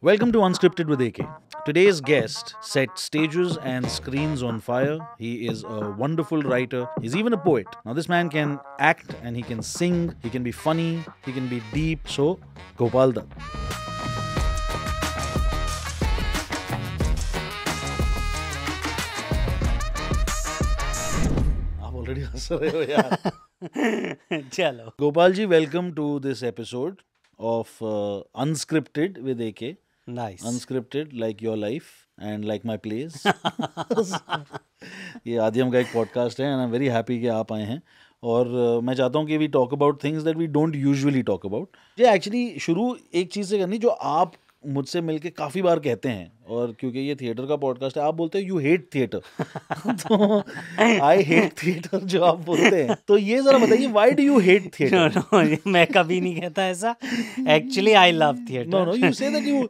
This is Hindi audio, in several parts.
Welcome to Unscripted with AK. Today's guest set stages and screens on fire. He is a wonderful writer. He's even a poet. Now, this man can act and he can sing, he can be funny, he can be deep. So, Gopal Dutt. already हंस रहे हो चलो Gopal ji welcome to this episode of uh, unscripted with AK. Nice. Unscripted, like your life and like my place ये आदिम का एक पॉडकास्ट है and I am very happy कि आप आए हैं और uh, मैं चाहता हूँ कि we talk about things that we don't usually talk about ये एक्चुअली शुरू एक चीज़ से करनी जो आप मुझसे मिलके काफ़ी बार कहते हैं और क्योंकि ये थिएटर का पॉडकास्ट है आप बोलते हैं यू हेट थिएटर तो आई हेट थिएटर जो आप बोलते हैं तो ये जरा बताइए why do you hate theatre मैं कभी नहीं कहता ऐसा actually I love theatre no no you say that you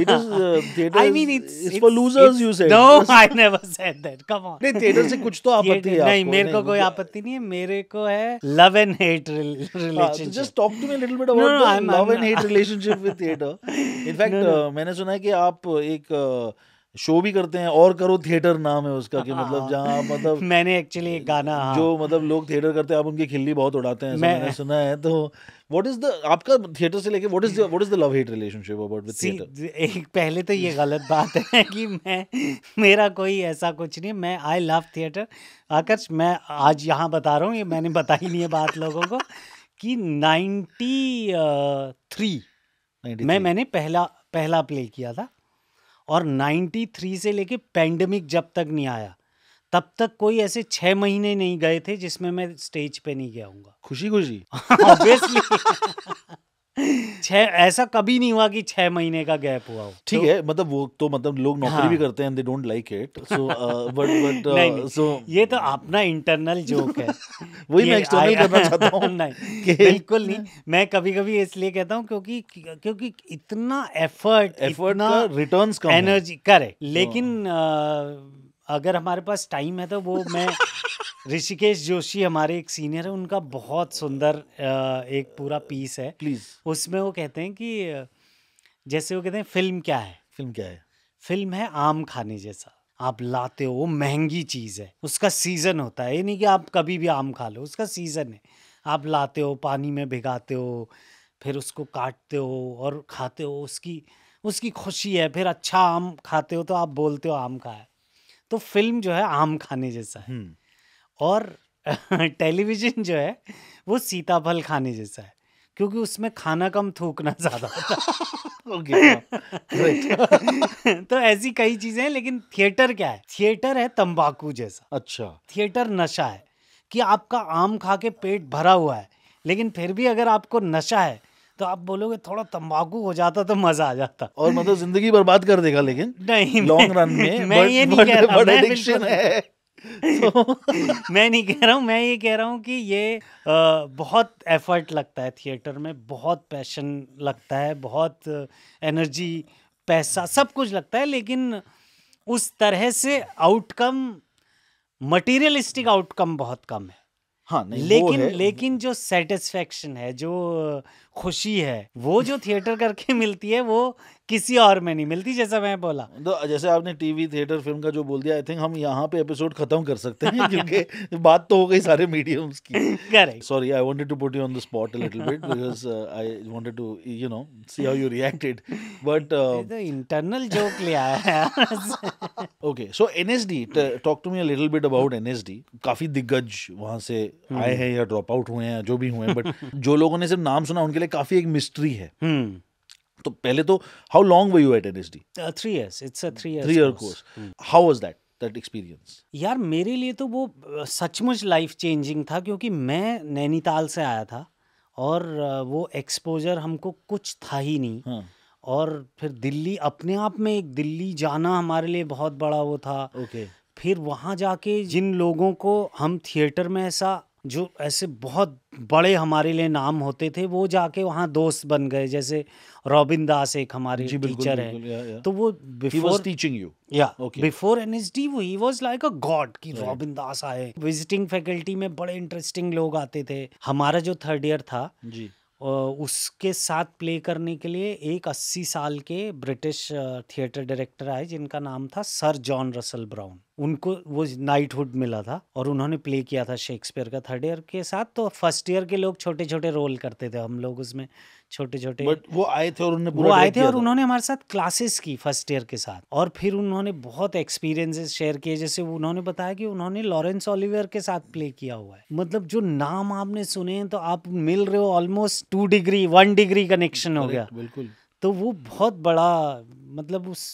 it is theatre I mean it's for losers you say no I never said that come on नहीं थिएटर से कुछ तो आपत्ति है नहीं मेरे को कोई आपत्ति नहीं है मेरे को है love and hate relationship just talk to me a little bit about love and hate relationship with theatre in fact मैंने सुना है कि आप एक शो भी करते हैं और करो थिएटर नाम है उसका कि मतलब हाँ। जहाँ मतलब मैंने एक्चुअली एक गाना हाँ। जो मतलब लोग थिएटर करते हैं आप उनकी खिल्ली बहुत उड़ाते हैं मैं... मैंने सुना है तो व्हाट इज द आपका थिएटर से लेके what is what is the love hate relationship about with theatre एक पहले तो ये गलत बात है कि मैं मेरा कोई ऐसा कुछ नहीं मैं आई लव थिएटर आकर्ष मैं आज यहाँ बता रहा हूँ ये मैंने बताई नहीं है बात लोगों को कि नाइन्टी थ्री मैं मैंने पहला पहला प्ले किया था और 93 से लेके पैंडमिक जब तक नहीं आया तब तक कोई ऐसे छह महीने नहीं गए थे जिसमें मैं स्टेज पे नहीं गया हूँगा खुशी खुशी ऑब्वियसली छह ऐसा कभी नहीं हुआ कि छह महीने का गैप हुआ हो ठीक तो, है मतलब वो तो मतलब लोग नौकरी हाँ. भी करते हैं they don't like it so but but so ये तो अपना इंटरनल जोक है वही मैं एक्सटर्नल करना चाहता हूँ नहीं बिल्कुल नहीं मैं कभी कभी इसलिए कहता हूँ क्योंकि क्योंकि इतना एफर्ट एफर्ट ना रिटर्न एनर्जी करे लेकिन uh, अगर हमारे पास टाइम है तो वो मैं ऋषिकेश जोशी हमारे एक सीनियर है उनका बहुत सुंदर एक पूरा पीस है प्लीज उसमें वो कहते हैं कि जैसे वो कहते हैं फिल्म क्या है फिल्म क्या है फिल्म है आम खाने जैसा आप लाते हो महंगी चीज़ है उसका सीज़न होता है ये नहीं कि आप कभी भी आम खा लो उसका सीज़न है आप लाते हो पानी में भिगाते हो फिर उसको काटते हो और खाते हो उसकी उसकी खुशी है फिर अच्छा आम खाते हो तो आप बोलते हो आम खाए तो फिल्म जो है आम खाने जैसा है हम्म। और टेलीविज़न जो है वो सीताफल खाने जैसा है क्योंकि उसमें खाना कम थूकना ज़्यादा होता है हाँ। तो ऐसी कई चीज़ें हैं लेकिन थिएटर क्या है थिएटर है तंबाकू जैसा अच्छा थिएटर नशा है कि आपका आम खा के पेट भरा हुआ है लेकिन फिर भी अगर आपको नशा है तो आप बोलोगे थोड़ा तंबाकू हो जाता तो मजा आ जाता और मतलब जिंदगी बर्बाद कर देगा लेकिन नहीं लॉन्ग रन में मैं ये नहीं कह रहा है so, तो मैं नहीं कह रहा हूँ मैं ये कह रहा हूँ कि ये आ, बहुत एफर्ट लगता है थिएटर में बहुत पैशन लगता है बहुत एनर्जी पैसा सब कुछ लगता है लेकिन उस तरह से आउटकम मटीरियलिस्टिक आउटकम बहुत कम है हाँ नहीं, लेकिन है। लेकिन जो सेटिस्फेक्शन है जो खुशी है वो जो थिएटर करके मिलती है वो किसी और में नहीं मिलती जैसा मैं बोला तो जैसे आपने टीवी थिएटर फिल्म का जो बोल दिया आई थिंक हम यहाँ पे एपिसोड खत्म कर सकते हैं क्योंकि बात तो हो गई सारे मीडियम्स की correct sorry I wanted to put you on the spot a little bit because I wanted to you know see how you reacted but internal joke ले आया है okay so NSD talk to me a little bit about NSD काफी दिग्गज वहां से हम्म। आए हैं या ड्रॉप आउट हुए हैं जो भी हुए बट जो लोगों ने सिर्फ नाम सुना उनके पहले काफ़ी एक मिस्ट्री है हम्म। तो पहले तो how long were you at N S D three years it's a three year three year course how was that that experience यार मेरे लिए तो वो uh, सचमुच लाइफ चेंजिंग था क्योंकि मैं नैनीताल से आया था और uh, वो एक्सपोजर हमको कुछ था ही नहीं हाँ। और फिर दिल्ली अपने आप में एक दिल्ली जाना हमारे लिए बहुत बड़ा वो था ओके okay. फिर वहाँ जाके जिन लोगों को हम थिएटर में ऐसा जो ऐसे बहुत बड़े हमारे लिए नाम होते थे वो जाके वहाँ दोस्त बन गए जैसे रॉबिन दास एक हमारे टीचर है बिल्कुल, या, या। तो वो बिफोर टीचिंग यू या बिफोर एन एस डी वो ही वॉज लाइक अ गॉड कि रॉबिन दास आए विजिटिंग फैकल्टी में बड़े इंटरेस्टिंग लोग आते थे हमारा जो थर्ड ईयर था जी उसके साथ प्ले करने के लिए एक अस्सी साल के ब्रिटिश थिएटर डायरेक्टर आए जिनका नाम था सर जॉन रसल ब्राउन उनको वो नाइटहुड मिला था और उन्होंने प्ले किया था शेक्सपियर का थर्ड ईयर के साथ तो फर्स्ट ईयर के लोग छोटे छोटे रोल करते थे हम लोग उसमें छोटे छोटे बट वो आए थे और उन्होंने वो आए थे और उन्होंने हमारे साथ क्लासेस की फर्स्ट ईयर के साथ और फिर उन्होंने बहुत एक्सपीरियंसेस शेयर किए जैसे उन्होंने बताया कि उन्होंने लॉरेंस ऑलिवर के साथ प्ले किया हुआ है मतलब जो नाम आपने सुने हैं तो आप मिल रहे हो almost two degree one degree connection हो गया बिल्कुल तो वो बहुत बड़ा मतलब उस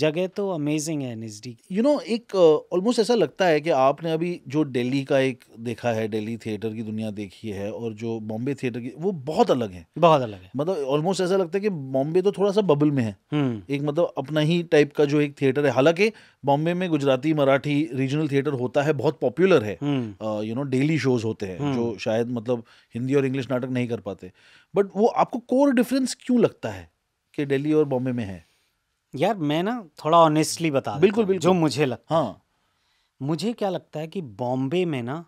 जगह तो अमेजिंग है नज़दीक यू नो एक ऑलमोस्ट ऐसा लगता है कि आपने अभी जो दिल्ली का एक देखा है दिल्ली थिएटर की दुनिया देखी है और जो बॉम्बे थिएटर की वो बहुत अलग है बहुत अलग है मतलब ऑलमोस्ट ऐसा लगता है कि बॉम्बे तो थोड़ा सा बबल में है हम्म। एक मतलब अपना ही टाइप का जो एक थिएटर है हालांकि बॉम्बे में गुजराती मराठी रीजनल थिएटर होता है बहुत पॉपुलर है यू नो डेली शोज होते हैं जो हम्म। शायद मतलब हिंदी और इंग्लिश नाटक नहीं कर पाते बट वो आपको कोर डिफरेंस क्यों लगता है कि दिल्ली और बॉम्बे में है यार मैं ना थोड़ा ऑनेस्टली बता बिल्कुल बिल्कुल जो मुझे लगता हाँ मुझे क्या लगता है कि बॉम्बे में ना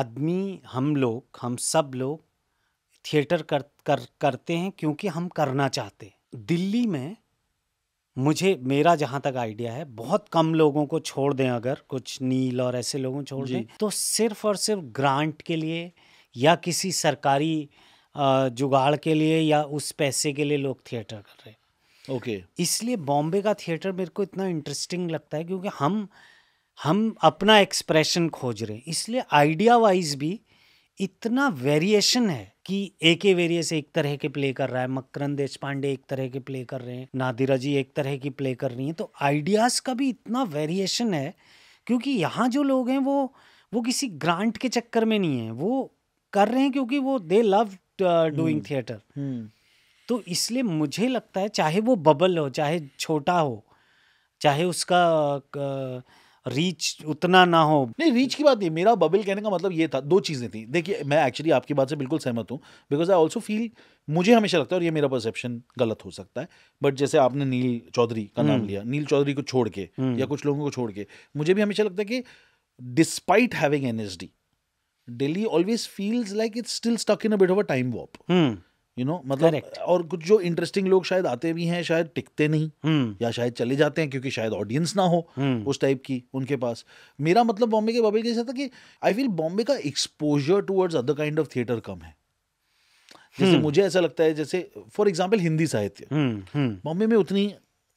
आदमी हम लोग हम सब लोग थिएटर कर, कर करते हैं क्योंकि हम करना चाहते हैं दिल्ली में मुझे मेरा जहाँ तक आइडिया है बहुत कम लोगों को छोड़ दें अगर कुछ नील और ऐसे लोगों को छोड़ दें तो सिर्फ और सिर्फ ग्रांट के लिए या किसी सरकारी जुगाड़ के लिए या उस पैसे के लिए लोग थिएटर कर रहे हैं ओके okay. इसलिए बॉम्बे का थिएटर मेरे को इतना इंटरेस्टिंग लगता है क्योंकि हम हम अपना एक्सप्रेशन खोज रहे हैं इसलिए आइडिया वाइज भी इतना वेरिएशन है कि ए के वेरियस एक तरह के प्ले कर रहा है मकरन देश पांडे एक तरह के प्ले कर रहे हैं नादिरा जी एक तरह की प्ले कर रही हैं तो आइडियाज़ का भी इतना वेरिएशन है क्योंकि यहाँ जो लोग हैं वो वो किसी ग्रांट के चक्कर में नहीं है वो कर रहे हैं क्योंकि वो दे लव डूइंग थिएटर तो इसलिए मुझे लगता है चाहे वो बबल हो चाहे छोटा हो चाहे उसका रीच उतना ना हो नहीं रीच की बात नहीं मेरा बबल कहने का मतलब ये था दो चीज़ें थी देखिए मैं एक्चुअली आपकी बात से बिल्कुल सहमत हूँ बिकॉज आई ऑल्सो फील मुझे हमेशा लगता है और ये मेरा परसेप्शन गलत हो सकता है बट जैसे आपने नील चौधरी का नाम हम्म। लिया नील चौधरी को छोड़ के हम्म। या कुछ लोगों को छोड़ के मुझे भी हमेशा लगता है कि despite having N S D Delhi always feels like it's still stuck in a bit of a time warp you know मतलब Correct. और कुछ जो इंटरेस्टिंग लोग शायद आते भी हैं शायद टिकते नहीं hmm. या शायद चले जाते हैं क्योंकि शायद ऑडियंस ना हो hmm. उस टाइप की उनके पास मेरा मतलब बॉम्बे के बाबे जैसा था कि आई फील बॉम्बे का exposure towards other kind of theatre कम है hmm. जैसे हम्म। मुझे ऐसा लगता है जैसे फॉर एग्जाम्पल हिंदी साहित्य बॉम्बे में उतनी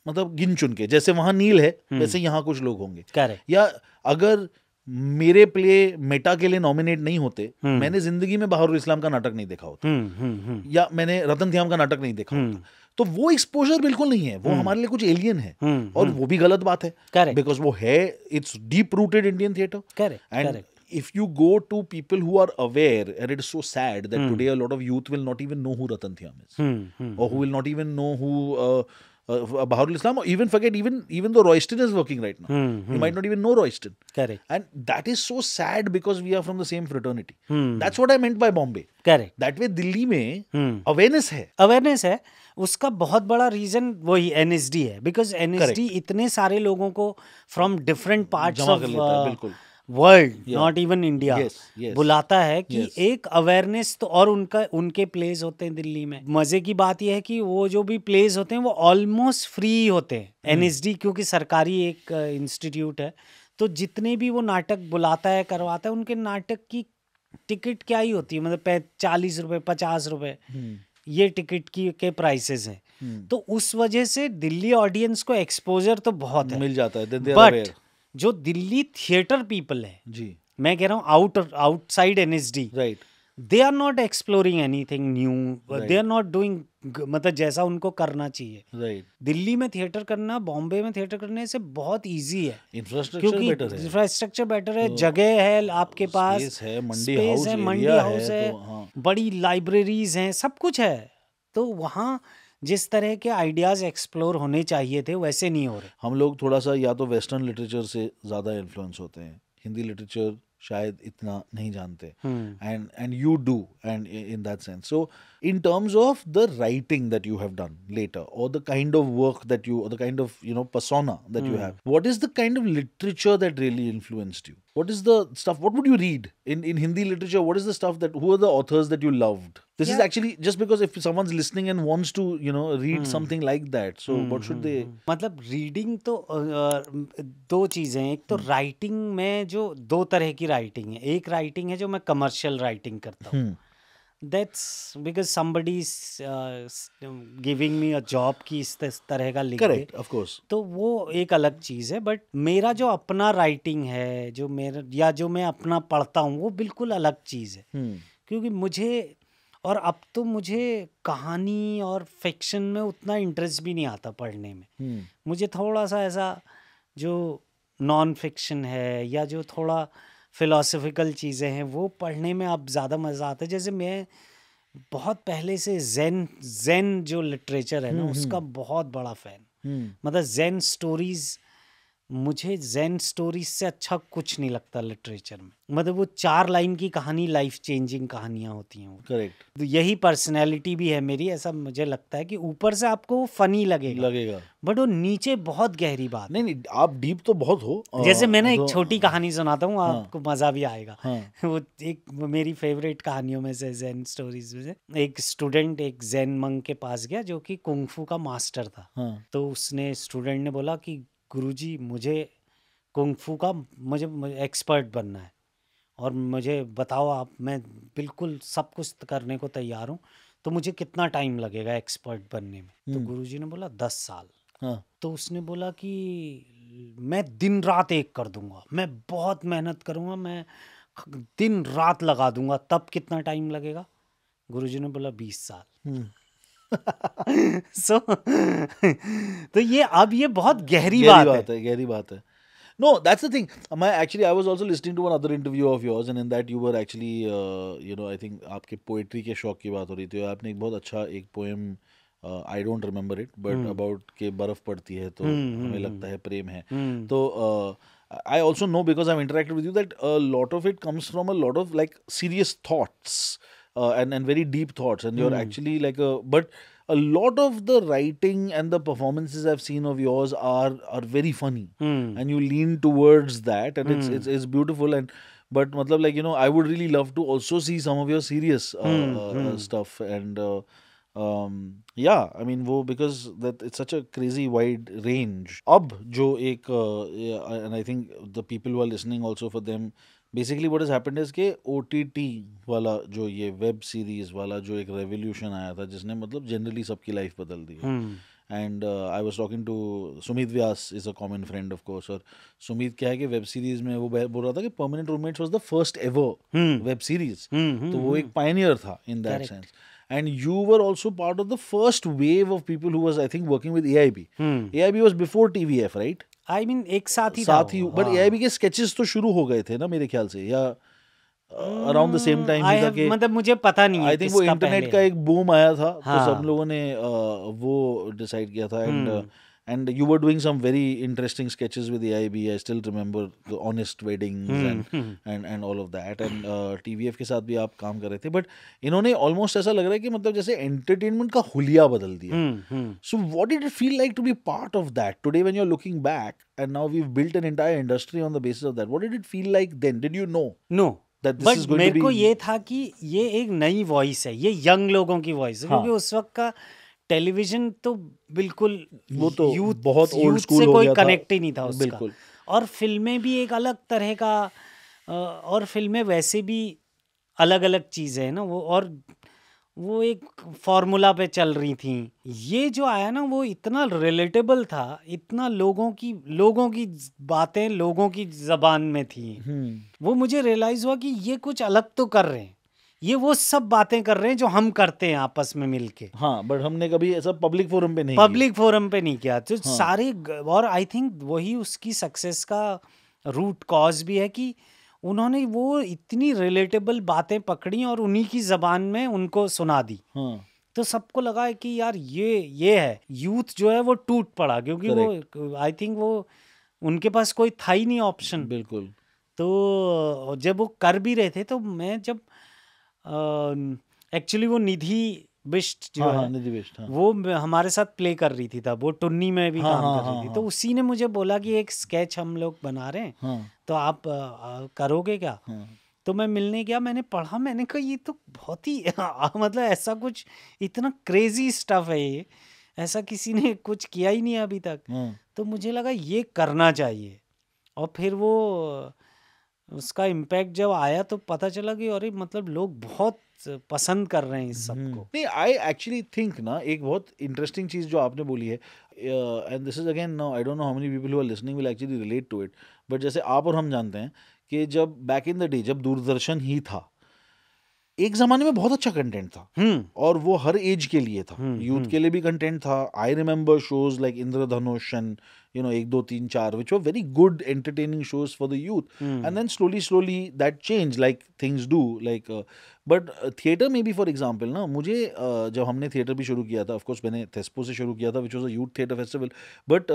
मतलब गिन चुन के जैसे वहाँ नील है वैसे यहाँ कुछ लोग होंगे या अगर मेरे प्ले मेटा के लिए नॉमिनेट नहीं होते हम्म। मैंने जिंदगी में बहारुल इस्लाम का नाटक नहीं देखा होता हम्म, हम्म, या मैंने रतन थ्याम का नाटक नहीं देखा होता तो वो एक्सपोजर बिल्कुल नहीं है वो हमारे लिए कुछ एलियन है और वो भी गलत बात है बिकॉज वो है it's deep rooted Indian theatre and if you go to people who are aware, and it's so sad that mm. today a lot of youth will not even know who Ratan Thiam is, mm, mm, or who will not even know who uh, uh, Bahar Islam, or even forget even even though Royston is working right now, mm-hmm. you might not even know Royston. Correct. And that is so sad because we are from the same fraternity. Mm. hmm That's what I meant by Bombay. Correct. That way Delhi Delhi mm-hmm. awareness hai. Awareness hai. उसका बहुत बड़ा रीजन वही एन है बिकॉज एन इतने सारे लोगों को फ्रॉम डिफरेंट पार्ट्स ऑफ बिल्कुल वर्ल्ड नॉट इवन इंडिया बुलाता है कि yes. एक अवेयरनेस तो और उनका उनके प्लेस होते हैं दिल्ली में मजे की बात यह है कि वो जो भी प्लेस होते हैं वो ऑलमोस्ट फ्री होते हैं एनएसडी hmm. क्योंकि सरकारी एक इंस्टीट्यूट uh, है तो जितने भी वो नाटक बुलाता है करवाता है उनके नाटक की टिकट क्या ही होती है मतलब चालीस रुपये पचास रुपये hmm. ये टिकट की के प्राइसेस हैं hmm. तो उस वजह से दिल्ली ऑडियंस को एक्सपोजर तो बहुत है मिल जाता है बट जो दिल्ली थिएटर पीपल है जी मैं कह रहा हूँ out outside N S D right they are not exploring anything new they are not doing मतलब जैसा उनको करना चाहिए राइट right. दिल्ली में थिएटर करना बॉम्बे में थिएटर करने से बहुत ईजी है क्योंकि इंफ्रास्ट्रक्चर बेटर है है तो, जगह है आपके तो पास है मंडी हाउस है मंडी हाउस है, है, है तो, हाँ. बड़ी लाइब्रेरीज हैं सब कुछ है तो वहाँ जिस तरह के आइडियाज़ एक्सप्लोर होने चाहिए थे वैसे नहीं हो रहे हम लोग थोड़ा सा या तो वेस्टर्न लिटरेचर से ज़्यादा इन्फ्लुएंस होते हैं हिंदी लिटरेचर शायद इतना नहीं जानते and and you do and in that sense so in terms of the writing that you have done later or the kind of work that you or the kind of you know persona that mm. you hmm. have what is the kind of literature that really influenced you what is the stuff what would you read in in hindi literature what is the stuff that who are the authors that you loved this yeah. is actually just because if someone's listening and wants to you know read hmm. something like that so hmm. what should hmm, they मतलब reading तो दो चीज़ें एक तो राइटिंग में जो दो तरह की राइटिंग है एक writing है जो मैं कमर्शियल राइटिंग करता हूँ that's because somebody's uh, um, giving me a job कि इस तरह का लिख करेक्ट ऑफ कोर्स तो वो एक अलग चीज़ है बट मेरा जो अपना राइटिंग है जो मेरा या जो मैं अपना पढ़ता हूँ वो बिल्कुल अलग चीज़ है hmm. क्योंकि मुझे और अब तो मुझे कहानी और फिक्शन में उतना इंटरेस्ट भी नहीं आता पढ़ने में hmm. मुझे थोड़ा सा ऐसा जो नॉन फिक्शन है या जो थोड़ा फ़िलासफ़िकल चीज़ें हैं वो पढ़ने में आप ज़्यादा मज़ा आता है जैसे मैं बहुत पहले से जैन जैन जो लिटरेचर है ना हम्म, हम्म। उसका बहुत बड़ा फ़ैन हम्म। मतलब जैन स्टोरीज़ मुझे जैन स्टोरीज से अच्छा कुछ नहीं लगता लिटरेचर में मतलब वो चार लाइन की कहानी लाइफ चेंजिंग कहानियां होती हैं करेक्ट तो यही पर्सनैलिटी भी है मेरी ऐसा मुझे लगता है कि ऊपर से आपको वो फनी लगेगा लगेगा बट वो नीचे बहुत गहरी बात नहीं नहीं आप डीप तो बहुत हो जैसे हाँ, मैंने एक तो- छोटी कहानी सुनाता हूँ हाँ। आपको मज़ा भी आएगा हाँ। वो एक मेरी फेवरेट कहानियों में से जैन स्टोरीज में से एक स्टूडेंट एक जैन मंग के पास गया जो कि कुंगफू का मास्टर था तो उसने स्टूडेंट ने बोला कि गुरुजी मुझे कुंगफू का मुझे, मुझे एक्सपर्ट बनना है और मुझे बताओ आप मैं बिल्कुल सब कुछ करने को तैयार हूँ तो मुझे कितना टाइम लगेगा एक्सपर्ट बनने में तो हम्म। गुरुजी ने बोला दस साल हाँ। तो उसने बोला कि मैं दिन रात एक कर दूंगा मैं बहुत मेहनत करूंगा मैं दिन रात लगा दूंगा तब कितना टाइम लगेगा गुरुजी ने बोला बीस साल हम्म। सो तो ये अब ये बहुत गहरी बात, बात है गहरी बात है no that's the thing my actually i was also listening to one other interview of yours and in that you were actually uh, you know i think आपके poetry के शौक की बात हो रही थी आपने एक बहुत अच्छा एक poem I don't remember it but about के बर्फ पड़ती है तो hmm. हमें हम्म, लगता है हम्म। प्रेम है hmm. तो I also know because I am interacted with you that lot of it comes from a lot of like serious thoughts uh, and and very deep thoughts and you're mm. actually like a but a lot of the writing and the performances I've seen of yours are are very funny mm. and you lean towards that and it's, hmm. it's it's beautiful and but matlab, like you know I would really love to also see some of your serious uh, hmm. uh, uh hmm. stuff and uh, um, yeah, I mean because that it's such a crazy wide range. Ab, Jo ek, uh, yeah, and I think the people who are listening also for them basically what is happened is K O T T वाला जो ये वेब सीरीज़ वाला जो एक रेवोल्यूशन आया था जिसने मतलब जनरली सबकी लाइफ बदल दी and I was talking to Sumit Vyas is a common friend of course और सुमित क्या है कि वेब सीरीज़ में वो बोल रहा था कि permanent roommates was the first ever web series तो वो हम्म। एक पाइनियर था in that sense and you were also part of the first wave of people who was i think working with aib hmm. हम्म। aib was before tvf right I I mean mean, एक साथ ही साथ ही बट एआईबी हाँ। के स्केचेस तो शुरू हो गए थे ना मेरे ख्याल से या अराउंड द सेम टाइम मतलब मुझे पता नहीं आई थिंक वो इंटरनेट का एक बूम आया था हाँ. तो सब हाँ। लोगों ने आ, वो डिसाइड किया था and and you were doing some very interesting sketches with the IB. I still remember the honest weddings hmm. and, and and all of that. And uh, TVF के साथ भी आप काम कर रहे थे. But इन्होंने almost ऐसा लग रहा है कि मतलब जैसे entertainment का हुलिया बदल दिया. so what did it feel like to be part of that today when you're looking back and now we've built an entire industry on the basis of that? What did it feel like then? Did you know? No. But मेरे को ये था कि ये एक नई वॉइस है ये यंग लोगों की वॉइस है क्योंकि उस वक्त का टेलीविजन तो बिल्कुल वो तो यूथ बहुत ओल्ड स्कूल से कोई कनेक्ट ही नहीं था उसका बिल्कुल और फिल्में भी एक अलग तरह का और फिल्में वैसे भी अलग अलग चीज़ें हैं ना वो और वो एक फार्मूला पे चल रही थी ये जो आया ना वो इतना रिलेटेबल था इतना लोगों की लोगों की बातें लोगों की जबान में थी हम्म। वो मुझे रियलाइज़ हुआ कि ये कुछ अलग तो कर रहे हैं ये वो सब बातें कर रहे हैं जो हम करते हैं आपस में मिलके हाँ बट हमने कभी ऐसा पब्लिक फोरम पे नहीं पब्लिक फोरम पे नहीं किया तो हाँ. सारे और आई थिंक वही उसकी सक्सेस का रूट कॉज भी है कि उन्होंने वो इतनी रिलेटेबल बातें पकड़ी और उन्हीं की जबान में उनको सुना दी हाँ. तो सबको लगा कि यार ये ये है यूथ जो है वो टूट पड़ा क्योंकि वो आई थिंक वो उनके पास कोई था ही नहीं ऑप्शन बिल्कुल तो जब वो कर भी रहे थे तो मैं जब एक्चुअली वो निधि बिस्ट जो हाँ, हाँ, है निधि बिस्ट हाँ. वो हमारे साथ प्ले कर रही थी तब वो टुन्नी में भी हाँ, काम हाँ, कर हाँ, रही थी हाँ, तो उसी ने मुझे बोला कि एक स्केच हम लोग बना रहे हैं हाँ, तो आप आ, करोगे क्या हाँ, तो मैं मिलने गया मैंने पढ़ा मैंने कहा ये तो बहुत ही मतलब ऐसा कुछ इतना क्रेजी स्टफ है ये ऐसा किसी ने कुछ किया ही नहीं अभी तक हाँ। तो मुझे लगा ये करना चाहिए और फिर वो उसका इम्पैक्ट जब आया तो पता चला कि अरे मतलब लोग बहुत पसंद कर रहे हैं इस सबको हम्म। नहीं आई एक्चुअली थिंक ना एक बहुत इंटरेस्टिंग चीज़ जो आपने बोली है and this is again no I don't know how many people who listening will actually relate to it but जैसे आप और हम जानते हैं कि जब बैक इन द डे जब दूरदर्शन ही था एक जमाने में बहुत अच्छा कंटेंट था hmm. और वो हर एज के लिए था यूथ हम्म, hmm. के लिए भी कंटेंट था I remember shows like Indradhanush and you know, ek, do, teen, char, which were very good, entertaining shows for the youth. Mm. And then slowly, slowly that changed, like things do. Like, uh, but theatre में भी फॉर एग्जाम्पल ना मुझे uh, जब हमने थिएटर भी शुरू किया था ऑफकोर्स मैंने थेस्पो से शुरू किया था which was a youth theatre festival but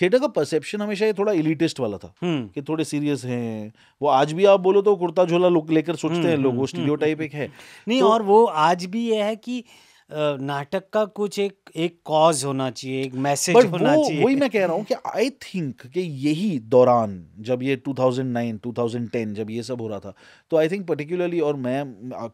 theatre का परसेप्शन हमेशा ये थोड़ा इलिटिस्ट वाला था hmm. कि थोड़े सीरियस हैं वो आज भी आप बोलो तो कुर्ता झोला लेकर सोचते हैं hmm. लोग वो स्टीरियो hmm. टाइप एक है नहीं तो और वो आज भी ये है कि नाटक का कुछ एक एक कॉज होना चाहिए एक मैसेज होना वो वही मैं कह रहा हूँ कि आई थिंक कि यही दौरान जब ये 2009 2010 जब ये सब हो रहा था तो आई थिंक पर्टिकुलरली और मैं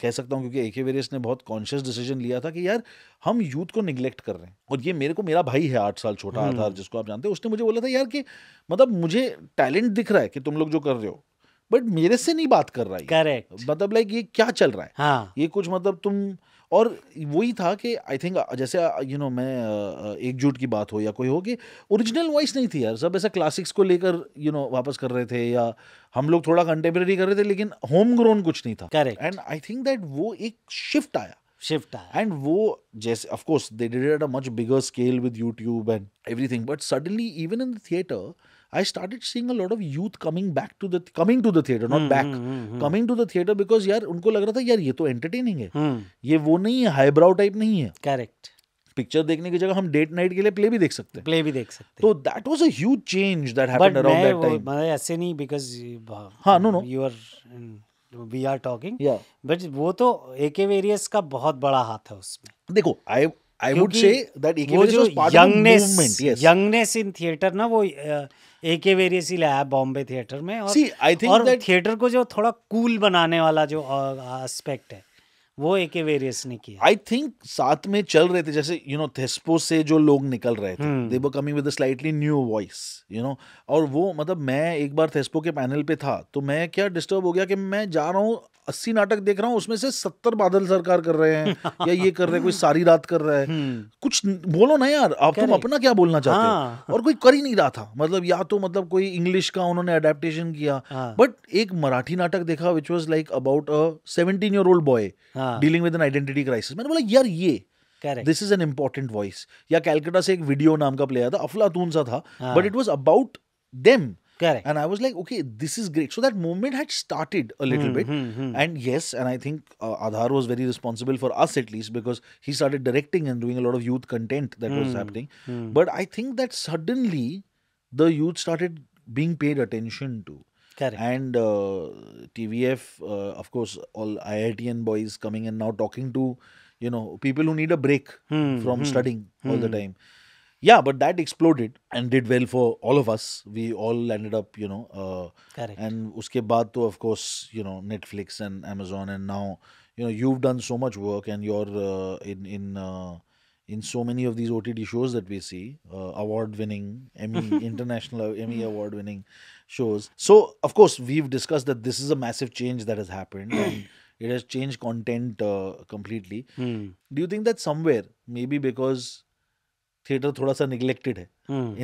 कह सकता हूँ क्योंकि ए के वेरियस ने बहुत कॉन्शियस डिसीजन लिया था कि यार हम यूथ को निग्लेक्ट कर रहे हैं और ये मेरे को मेरा भाई है आठ साल छोटा आधार हम्म। जिसको आप जानते हो उसने मुझे बोला था यार कि मतलब मुझे टैलेंट दिख रहा है कि तुम लोग जो कर रहे हो बट मेरे से नहीं बात कर रहा है करेक्ट मतलब लाइक ये क्या चल रहा है हाँ ये कुछ मतलब तुम और वही था कि आई थिंक uh, जैसे यू uh, नो मैं uh, एकजुट की बात हो या कोई हो कि ओरिजिनल वॉइस नहीं थी यार सब ऐसा क्लासिक्स को लेकर यू नो वापस कर रहे थे या हम लोग थोड़ा कंटेम्प्रेरी कर रहे थे लेकिन होम ग्रोन कुछ नहीं था correct and I think that वो एक शिफ्ट आया शिफ्ट आया एंड वो जैसे of course they did at a much bigger scale with YouTube and everything but suddenly even in the theatre I started seeing a lot of youth coming back to the coming to the theater, not mm, back, mm, hmm, coming to the theater because यार उनको लग रहा था यार ये तो entertaining है, mm. ये वो नहीं है हाईब्राउ type नहीं है. Correct. पिक्चर देखने की जगह हम डेट नाइट के लिए प्ले भी देख सकते हैं प्ले भी देख सकते हैं तो that was a huge change that happened around that time मैं ऐसे नहीं बिकॉज़ हां no no you are we are talking but वो तो एके वेरियस का बहुत बड़ा हाथ है उसमें देखो I I would say that एके various was part youngness yes youngness in theatre ना वो एके वेरियस ही लाया बॉम्बे थिएटर में और सी आई थिंक और थिएटर को जो थोड़ा कूल बनाने वाला जो एस्पेक्ट है वो एक वेरियस ने किया आई थिंक साथ में चल रहे थे जैसे यू नो थेस्पो से जो लोग निकल रहे थे they were coming with slightly new voice you know और वो मतलब मैं एक बार थेस्पो के पैनल पे था तो मैं क्या डिस्टर्ब हो गया कि मैं जा रहा हूँ अस्सी नाटक देख रहा हूँ उसमें से सत्तर बादल सरकार कर रहे हैं या ये कर रहे हैं कोई सारी रात कर रहा है हम्म। कुछ बोलो ना यार आप तुम अपना क्या बोलना चाहते हाँ। हो और कोई कर ही नहीं रहा था मतलब या तो मतलब कोई इंग्लिश का उन्होंने अडेप्टेशन किया बट हाँ। एक मराठी नाटक देखा which was like about a seventeen year old boy dealing with an identity crisis मैंने बोला यार ये this is an important voice या कैलकटा से एक वीडियो नाम का प्लेयर था अफलातून सा था but it was about them Correct. And I was like, okay, this is great. So that movement had started a little mm, hmm bit. Mm, hmm And yes, and I think uh, Aadhar was very responsible for us at least because he started directing and doing a lot of youth content that mm-hmm. was happening. Mm-hmm. But I think that suddenly the youth started being paid attention to. Correct. And uh, TVF, uh, of course, all IITN boys coming and now talking to, you know, people who need a break hmm. from hmm. studying all the hmm. time yeah but that exploded and did well for all of us we all ended up you know uh, and uske baad to of course you know netflix and amazon and now you know you've done so much work and you're uh, in in uh, in so many of these OTT shows that we see, uh, award-winning Emmy, international uh, Emmy award-winning shows. So, of course, we've discussed that this is a massive change that has happened, and it has changed content uh, completely. Hmm. Do you think that somewhere, maybe because theatre थोड़ा सा निगलेक्टेड है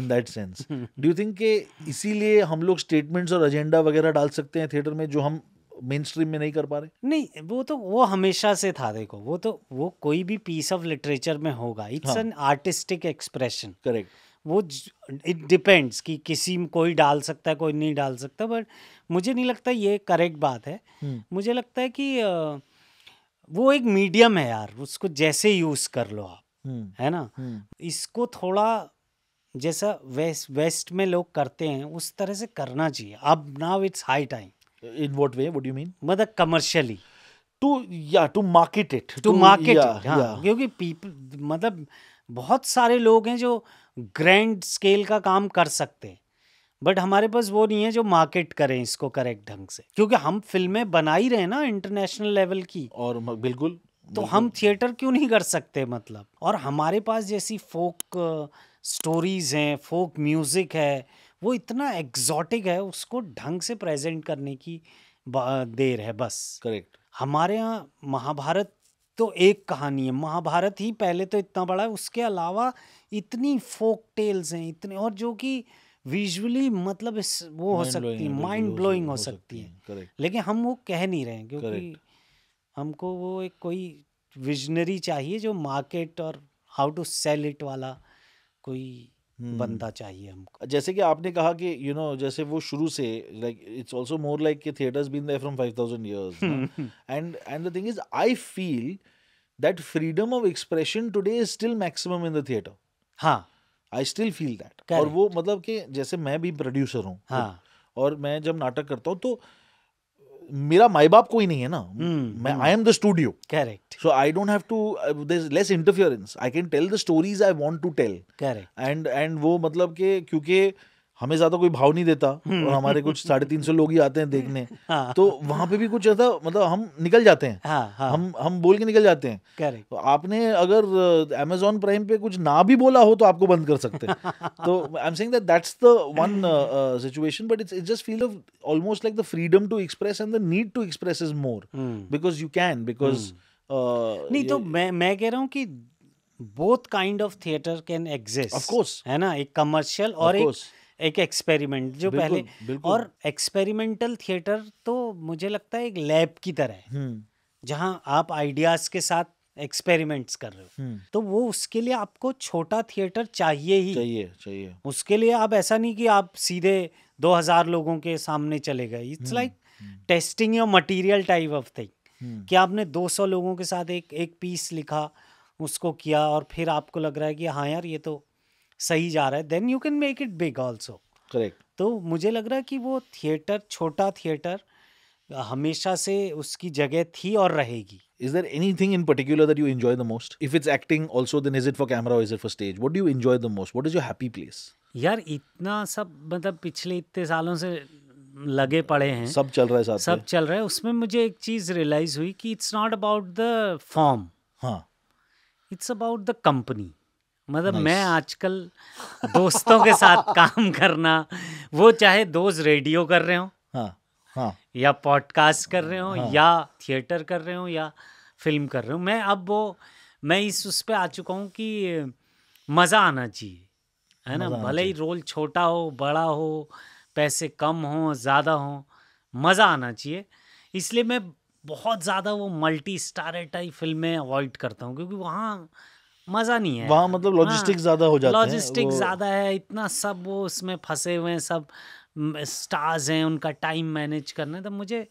in that sense? Do you think इसीलिए हम लोग स्टेटमेंट्स और एजेंडा वगैरह डाल सकते हैं theatre? मेन स्ट्रीम में नहीं कर पा रहे नहीं वो तो वो हमेशा से था देखो वो तो वो कोई भी पीस ऑफ लिटरेचर में होगा it's an artistic expression correct वो इट डिपेंड्स कि किसी में कोई डाल सकता है कोई नहीं डाल सकता बट मुझे नहीं लगता ये करेक्ट बात है हम्म। मुझे लगता है कि वो एक मीडियम है यार उसको जैसे यूज़ कर लो आप हम्म। है ना हम्म। इसको थोड़ा जैसा वेस्ट वेस्ट में लोग करते हैं उस तरह से करना चाहिए अब now it's high time In what way? What do you mean? matlab मतलब commercially. To yeah, to market it. To, to market yeah, it. हाँ, yeah. kyunki people matlab मतलब बहुत सारे लोग हैं जो ग्रैंड स्केल का काम कर सकते हैं बट हमारे पास वो नहीं है जो मार्केट करें इसको करेक्ट ढंग से क्योंकि हम फिल्में बना ही रहे हैं ना इंटरनेशनल लेवल की और बिल्कुल तो हम थिएटर क्यों नहीं कर सकते मतलब और हमारे पास जैसी फोक स्टोरीज हैं फोक म्यूज़िक है वो इतना एग्जॉटिक है उसको ढंग से प्रेजेंट करने की देर है बस करेक्ट हमारे यहाँ महाभारत तो एक कहानी है महाभारत ही पहले तो इतना बड़ा है उसके अलावा इतनी फोक टेल्स हैं इतने और जो कि विजुअली मतलब इस वो हो सकती है माइंड ब्लोइंग हो सकती है लेकिन हम वो कह नहीं रहे हैं क्योंकि हमको वो एक कोई विजनरी चाहिए जो मार्केट और हाउ टू सेल इट वाला कोई हम्म। बंदा चाहिए हमको जैसे कि आपने कहा कि यू you नो know, जैसे वो शुरू से like it's also more like कि theatre's been there from 5000 years and and the thing is I feel that freedom of expression today is still maximum in the theatre हां आई स्टिल फील दैट और वो मतलब कि जैसे मैं भी प्रोड्यूसर हूँ हाँ. और मैं जब नाटक करता हूं तो मेरा माई बाप कोई नहीं है ना हम्म, मैं I am the studio correct so I don't have to less interference I can tell the stories I want to tell correct and and वो मतलब के क्योंकि हमें ज्यादा कोई भाव नहीं देता हम्म। और हमारे कुछ साढ़े तीन सौ लोग ही आते हैं देखने हाँ, तो वहां पे भी कुछ ऐसा मतलब हम निकल जाते हैं हाँ, हाँ, हम हम बोल के निकल जाते हैं तो आपने अगर अमेजोन प्राइम पे कुछ ना भी बोला हो तो आपको बंद कर सकते हैं तो I am saying that that's the one situation but it's it's just feel of almost like the freedom to express and the need to express is more because you can because नहीं तो मैं मैं कह रहा हूँ कि both kind of theatre can exist of course है ना एक कमर्शियल और एक course. एक एक्सपेरिमेंट जो बिल्कुल, पहले बिल्कुल। और एक्सपेरिमेंटल थिएटर तो मुझे लगता है एक लैब की तरह है हम्म। जहाँ आप आइडियाज के साथ एक्सपेरिमेंट्स कर रहे हो हम्म। तो वो उसके लिए आपको छोटा थिएटर चाहिए ही चाहिए चाहिए उसके लिए आप ऐसा नहीं कि आप सीधे 2000 लोगों के सामने चले गए it's like testing your material type of thing कि आपने 200 लोगों के साथ एक एक पीस लिखा उसको किया और फिर आपको लग रहा है कि हाँ यार ये तो सही जा रहा है then you can make it big also correct तो मुझे लग रहा है कि वो थिएटर छोटा थिएटर हमेशा से उसकी जगह थी और रहेगी is there anything in particular that you enjoy the most if it's acting also then is it for camera is it for stage what do enjoy the most what is your happy place यार इतना सब मतलब पिछले इतने सालों से लगे पड़े हैं सब चल रहा है साथ सब चल रहा है उसमें मुझे एक चीज रियलाइज हुई कि it's not about the form हाँ इट्स अबाउट द कंपनी मतलब nice. मैं आजकल दोस्तों के साथ काम करना वो चाहे दोस्त रेडियो कर रहे हो हाँ, हाँ। या पॉडकास्ट कर रहे हो हाँ। या थिएटर कर रहे हो या फिल्म कर रहे हो मैं अब वो मैं इस उस पर आ चुका हूँ कि मज़ा आना चाहिए है ना भले ही रोल छोटा हो बड़ा हो पैसे कम हो ज़्यादा हो मज़ा आना चाहिए इसलिए मैं बहुत ज़्यादा वो मल्टी स्टार टाइप फिल्में अवॉइड करता हूँ क्योंकि वहाँ मज़ा नहीं है वहाँ मतलब लॉजिस्टिक हाँ, ज़्यादा हो जाता है लॉजिस्टिक ज़्यादा है इतना सब वो उसमें फंसे हुए हैं सब स्टार्स हैं उनका टाइम मैनेज करना है तो मुझे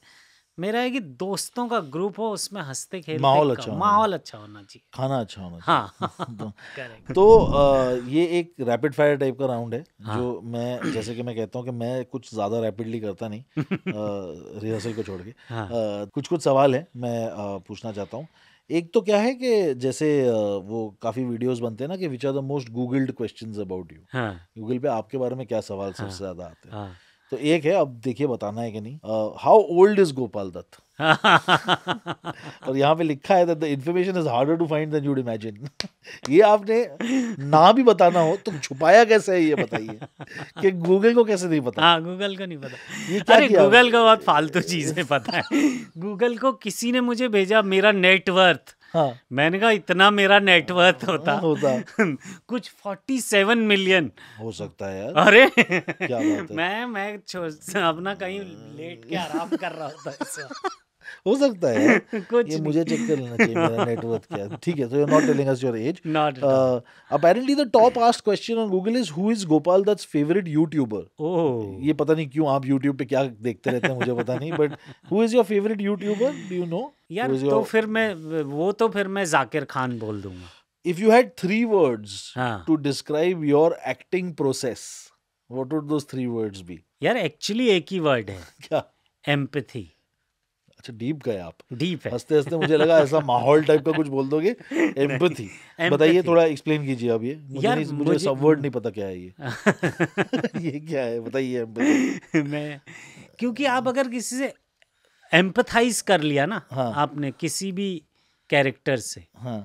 मेरा है कि दोस्तों का ग्रुप हो उसमें हंसते खेलते माहौल अच्छा माहौल अच्छा होना चाहिए खाना अच्छा होना चाहिए हाँ तो आ, तो, ये एक रैपिड फायर टाइप का राउंड है हाँ. जो मैं जैसे कि मैं कहता हूँ कि मैं कुछ ज़्यादा रैपिडली करता नहीं रिहर्सल को छोड़ के हाँ. आ, कुछ कुछ सवाल है मैं आ, पूछना चाहता हूँ एक तो क्या है कि जैसे वो काफी वीडियोस बनते हैं ना कि which are the most googled question about you Google पे आपके बारे में क्या सवाल हाँ, सबसे ज्यादा आते हैं हाँ, तो एक है अब देखिए बताना है कि नहीं how old is Gopal Dutt और यहाँ पे लिखा है the information is harder to find than you'd imagine ये आपने ना भी बताना हो तो छुपाया कैसे है ये बताइए कि गूगल को कैसे नहीं पता हाँ गूगल को नहीं पता ये क्या अरे गूगल को बहुत फालतू चीज़ें पता है गूगल को किसी ने मुझे भेजा मेरा नेटवर्थ हाँ. मैंने कहा इतना मेरा नेटवर्थ हाँ, होता होता कुछ फोर्टी सेवन मिलियन हो सकता है यार अरे क्या बात है? मैं मैं अपना कहीं लेट के आराम कर रहा होता हो सकता है कुछ ये मुझे चेक कर लेना चाहिए मेरा नेटवर्थ क्या ठीक है so you are not telling us your age apparently the top asked question on Google is who is Gopal that's favourite youtuber oh ये पता नहीं क्यों आप YouTube पे क्या देखते रहते हैं मुझे पता नहीं but who is your favourite youtuber do you know यार तो your... फिर मैं वो तो फिर मैं जाकिर खान बोल दूंगा if you had three words to describe your acting process what would those three words be यार एक्चुअली एक ही वर्ड है क्या एम्पथी अच्छा डीप गए आप डीप है हंसते हंसते मुझे लगा ऐसा माहौल टाइप का कुछ बोल दोगे एम्पथी बताइए थोड़ा एक्सप्लेन कीजिए अब ये मुझे यार, नहीं, मुझे, मुझे सब वर्ड नहीं पता क्या है ये ये क्या है बताइए मैं क्योंकि आप अगर किसी से एम्पथाइज कर लिया ना हाँ। आपने किसी भी कैरेक्टर से हाँ।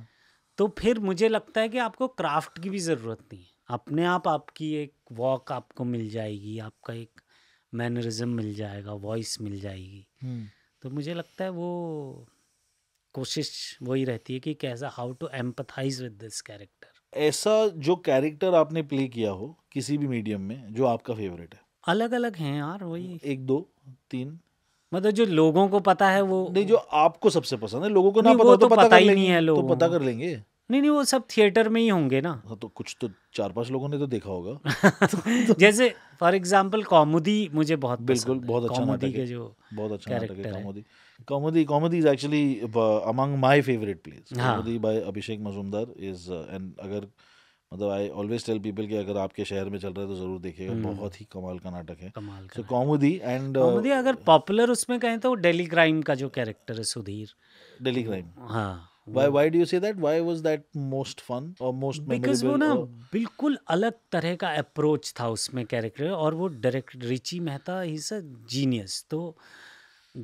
तो फिर मुझे लगता है कि आपको क्राफ्ट की भी ज़रूरत नहीं है अपने आप आपकी एक वॉक आपको मिल जाएगी आपका एक मैनरिज्म मिल जाएगा वॉइस मिल जाएगी हम्म। तो मुझे लगता है वो कोशिश वही रहती है कि कैसा how to empathise with this character ऐसा जो कैरेक्टर आपने प्ले किया हो किसी भी मीडियम में जो आपका फेवरेट है अलग अलग हैं यार वही एक दो तीन मतलब जो लोगों को पता है वो नहीं जो आपको सबसे पसंद है लोगों को ना पता तो, तो, पता, पता ही नहीं है तो लोगों तो पता कर लेंगे नहीं नहीं वो सब थिएटर में ही होंगे ना हाँ तो कुछ तो चार पांच लोगों ने तो देखा होगा जैसे फॉर एग्जांपल कॉमेडी मुझे बहुत बिल्कुल बहुत अच्छा कॉमेडी के जो बहुत अच्छा comedy comedy comedy is actually among my favourite place comedy by Abhishek Majumdar is and अगर मतलब आई ऑलवेज टेल पीपल कि अगर आपके शहर में चल रहा है तो जरूर देखिएगा हम्म। बहुत ही कमाल का नाटक है कमाल का कॉमेडी एंड कॉमेडी अगर पॉपुलर उसमें कहें तो डेली क्राइम का जो कैरेक्टर है सुधीर डेली क्राइम हाँ why why do you say that why was that most fun or most memorable? because वो ना बिल्कुल अलग तरह का अप्रोच था उसमें कैरेक्टर और वो direct Richie Mehta is a genius तो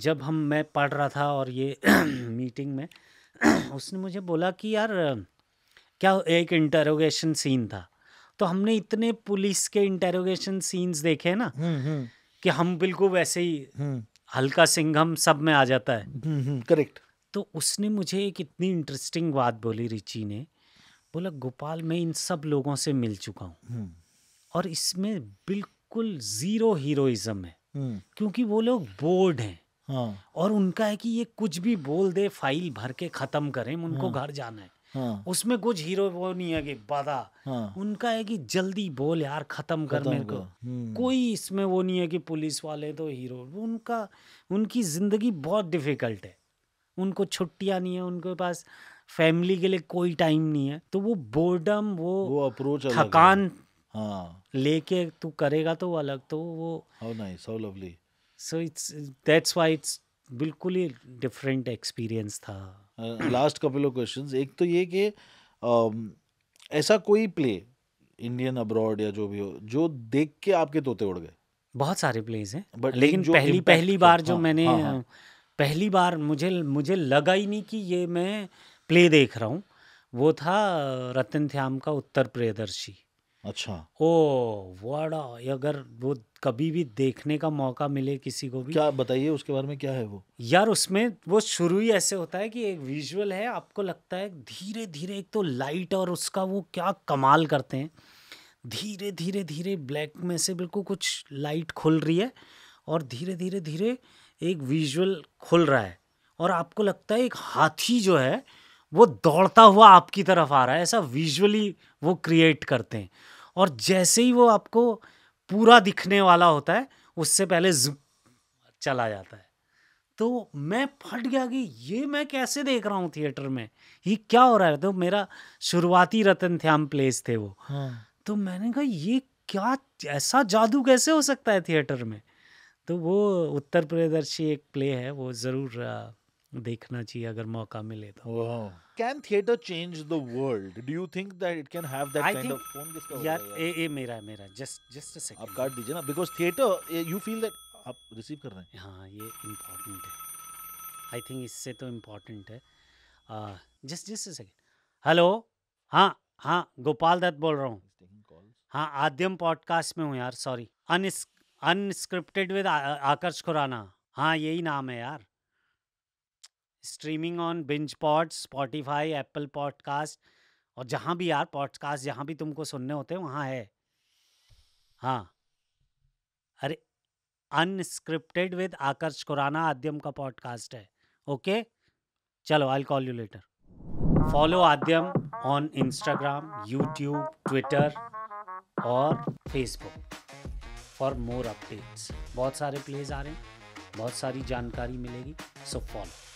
जब हम मैं पढ़ रहा था और ये मीटिंग में उसने मुझे बोला कि यार क्या एक इंटेरोगेशन सीन था तो हमने इतने पुलिस के इंटेरोगेशन सीन्स देखे ना हम्म, हम्म। कि हम बिल्कुल वैसे ही हम्म। हल्का सिंघम सब में आ जाता है करेक्ट तो उसने मुझे एक इतनी इंटरेस्टिंग बात बोली रिचि ने बोला गोपाल मैं इन सब लोगों से मिल चुका हूँ हम्म। और इसमें बिल्कुल ज़ीरो हीरोइज्म है हम्म। क्योंकि वो लोग बोर्ड हैं हाँ। और उनका है कि ये कुछ भी बोल दे फाइल भर के ख़त्म करें उनको हाँ। घर जाना है हाँ। उसमें कुछ हीरो वो नहीं है कि बाधा हाँ। उनका है कि जल्दी बोल यार खत्म कर मेरे को हम्म। कोई इसमें वो नहीं है कि पुलिस वाले तो हीरो उनका उनकी जिंदगी बहुत डिफिकल्ट है उनको छुट्टियां नहीं है उनके पास फैमिली के लिए कोई टाइम नहीं है तो वो बोर्डम वो वो अप्रोच थकान हाँ लेके तू करेगा तो वो अलग तो वो how nice how lovely so it's that's why it's बिल्कुल ही डिफरेंट एक्सपीरियंस था लास्ट कपल ऑफ क्वेश्चंस एक तो ये कि um, ऐसा कोई प्ले इंडियन अब्रॉड या जो भी हो जो देख के आपके तोते उड़ गए बहुत सारे प्लेज हैं बट लेकिन पहली पहली बार जो हाँ, मैंने हाँ, हाँ. पहली बार मुझे मुझे लगा ही नहीं कि ये मैं प्ले देख रहा हूँ वो था रतन थ्याम का उत्तर प्रियदर्शी अच्छा ओ वाड़ा अगर वो कभी भी देखने का मौका मिले किसी को भी क्या बताइए उसके बारे में क्या है वो यार उसमें वो शुरू ही ऐसे होता है कि एक विजुअल है आपको लगता है धीरे धीरे एक तो लाइट और उसका वो क्या कमाल करते हैं धीरे धीरे धीरे ब्लैक में से बिल्कुल कुछ लाइट खुल रही है और धीरे धीरे धीरे, धीरे एक विजुअल खुल रहा है और आपको लगता है एक हाथी जो है वो दौड़ता हुआ आपकी तरफ आ रहा है ऐसा विजुअली वो क्रिएट करते हैं और जैसे ही वो आपको पूरा दिखने वाला होता है उससे पहले चला जाता है तो मैं फट गया कि ये मैं कैसे देख रहा हूँ थिएटर में ये क्या हो रहा है तो मेरा शुरुआती रतन थ्याम प्लेस थे वो हाँ। तो मैंने कहा ये क्या ऐसा जादू कैसे हो सकता है थिएटर में तो वो उत्तर प्रदर्शी एक प्ले है वो ज़रूर देखना चाहिए अगर मौका मिले तो can theatre change the world do you think that it can have that kind of phone किसका यार ए ए मेरा मेरा जस्ट जस्ट अ सेकंड आप काट दीजिए ना because theatre you feel that आप रिसीव कर रहे हैं हाँ ये इम्पोर्टेंट है आई थिंक इससे तो इम्पोर्टेंट है just just a second hello हाँ हाँ गोपाल दत्त बोल रहा हूँ हाँ आद्यम पॉडकास्ट में हूँ यार सॉरी अनस्क अनस्क्रिप्टेड विद आकर्ष खुराना हाँ यही नाम है यार streaming on binge pot Spotify Apple podcast और जहाँ भी यार पॉडकास्ट जहाँ भी तुमको सुनने होते हैं वहाँ है हाँ अरे अनस्क्रिप्टेड विद आकर्ष खुराना आद्यम का पॉडकास्ट है ओके चलो I call you later follow Aadyam on Instagram YouTube Twitter और फेसबुक फॉर मोर अपडेट्स बहुत सारे प्लेज आ रहे हैं बहुत सारी जानकारी मिलेगी सो फॉलो